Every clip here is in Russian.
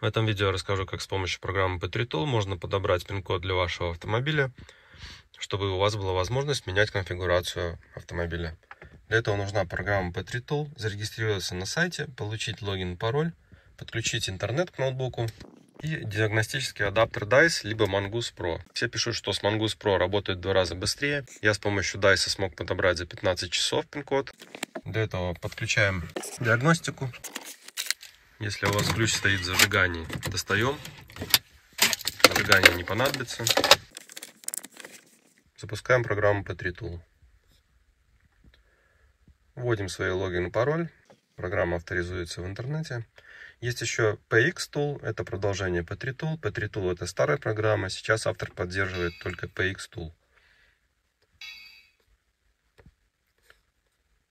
В этом видео я расскажу, как с помощью программы p tool можно подобрать пин-код для вашего автомобиля, чтобы у вас была возможность менять конфигурацию автомобиля. Для этого нужна программа p tool зарегистрироваться на сайте, получить логин и пароль, подключить интернет к ноутбуку и диагностический адаптер DICE, либо Mongoose Pro. Все пишут, что с Mongoose Pro работает в два раза быстрее. Я с помощью DICE смог подобрать за 15 часов пин-код. Для этого подключаем диагностику. Если у вас ключ стоит в зажигании, достаем. Зажигание не понадобится. Запускаем программу P3Tool. Вводим свои логин и пароль. Программа авторизуется в интернете. Есть еще PX Tool, это продолжение P3 Tool. P3 Tool это старая программа, сейчас автор поддерживает только PX Tool.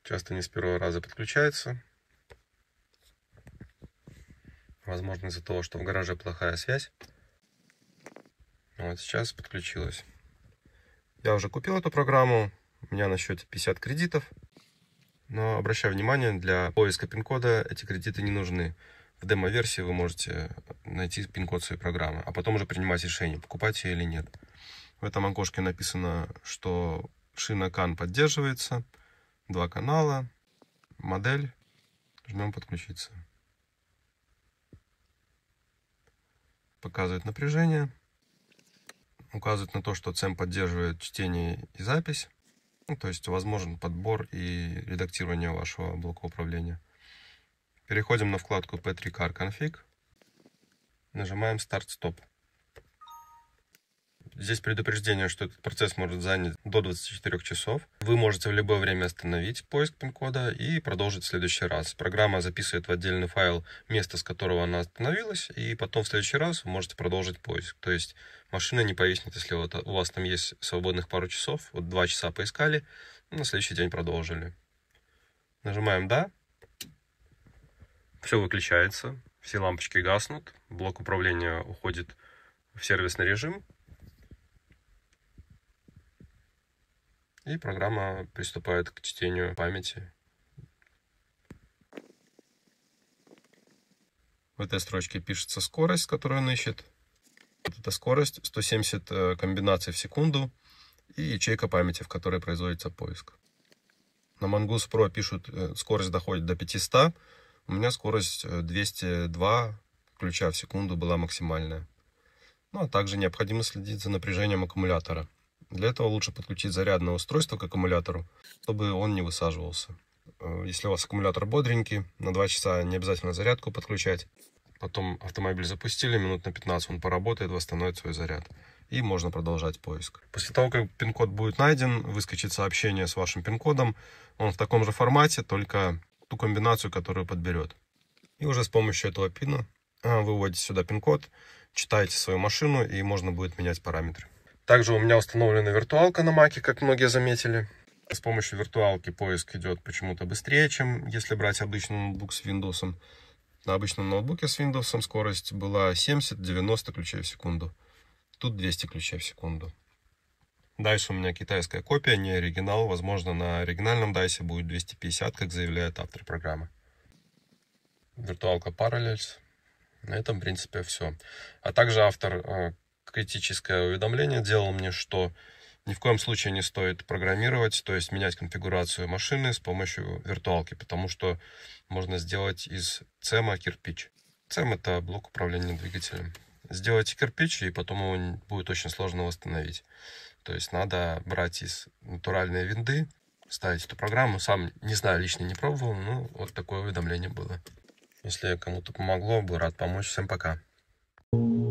Часто не с первого раза подключается. Возможно, из-за того, что в гараже плохая связь. Вот сейчас подключилась. Я уже купил эту программу. У меня на счете 50 кредитов. Но обращаю внимание, для поиска пин-кода эти кредиты не нужны. В демо-версии вы можете найти пин-код своей программы, а потом уже принимать решение, покупать ее или нет. В этом окошке написано, что шина CAN поддерживается, два канала, модель. Жмем подключиться. показывает напряжение, указывает на то, что CEM поддерживает чтение и запись, ну, то есть возможен подбор и редактирование вашего блока управления. Переходим на вкладку P3CAR Config, нажимаем Start-Stop. Здесь предупреждение, что этот процесс может занять до 24 часов. Вы можете в любое время остановить поиск пин-кода и продолжить в следующий раз. Программа записывает в отдельный файл место, с которого она остановилась, и потом в следующий раз вы можете продолжить поиск. То есть машина не повиснет, если вот у вас там есть свободных пару часов, вот два часа поискали, на следующий день продолжили. Нажимаем «Да». Все выключается, все лампочки гаснут, блок управления уходит в сервисный режим, И программа приступает к чтению памяти. В этой строчке пишется скорость, которую он ищет. Вот эта скорость 170 э, комбинаций в секунду и ячейка памяти, в которой производится поиск. На Mongoose Pro пишут, э, скорость доходит до 500. У меня скорость 202 э, ключа в секунду была максимальная. Ну, а также необходимо следить за напряжением аккумулятора. Для этого лучше подключить зарядное устройство к аккумулятору, чтобы он не высаживался. Э, если у вас аккумулятор бодренький, на 2 часа не обязательно зарядку подключать. Потом автомобиль запустили, минут на 15 он поработает, восстановит свой заряд. И можно продолжать поиск. После того, как пин-код будет найден, выскочит сообщение с вашим пин-кодом. Он в таком же формате, только ту комбинацию, которую подберет. И уже с помощью этого пина э, выводите сюда пин-код, читаете свою машину и можно будет менять параметры. Также у меня установлена виртуалка на маке, как многие заметили. С помощью виртуалки поиск идет почему-то быстрее, чем если брать обычный ноутбук с Windows. На обычном ноутбуке с Windows скорость была 70-90 ключей в секунду. Тут 200 ключей в секунду. Дальше у меня китайская копия, не оригинал. Возможно, на оригинальном DICE будет 250, как заявляет автор программы. Виртуалка Parallels. На этом, в принципе, все. А также автор э, критическое уведомление делал мне, что ни в коем случае не стоит программировать, то есть менять конфигурацию машины с помощью виртуалки, потому что можно сделать из цема кирпич. Цем это блок управления двигателем. Сделайте кирпич, и потом его будет очень сложно восстановить. То есть надо брать из натуральной винды, ставить эту программу. Сам, не знаю, лично не пробовал, но вот такое уведомление было. Если кому-то помогло, был рад помочь. Всем пока. thank you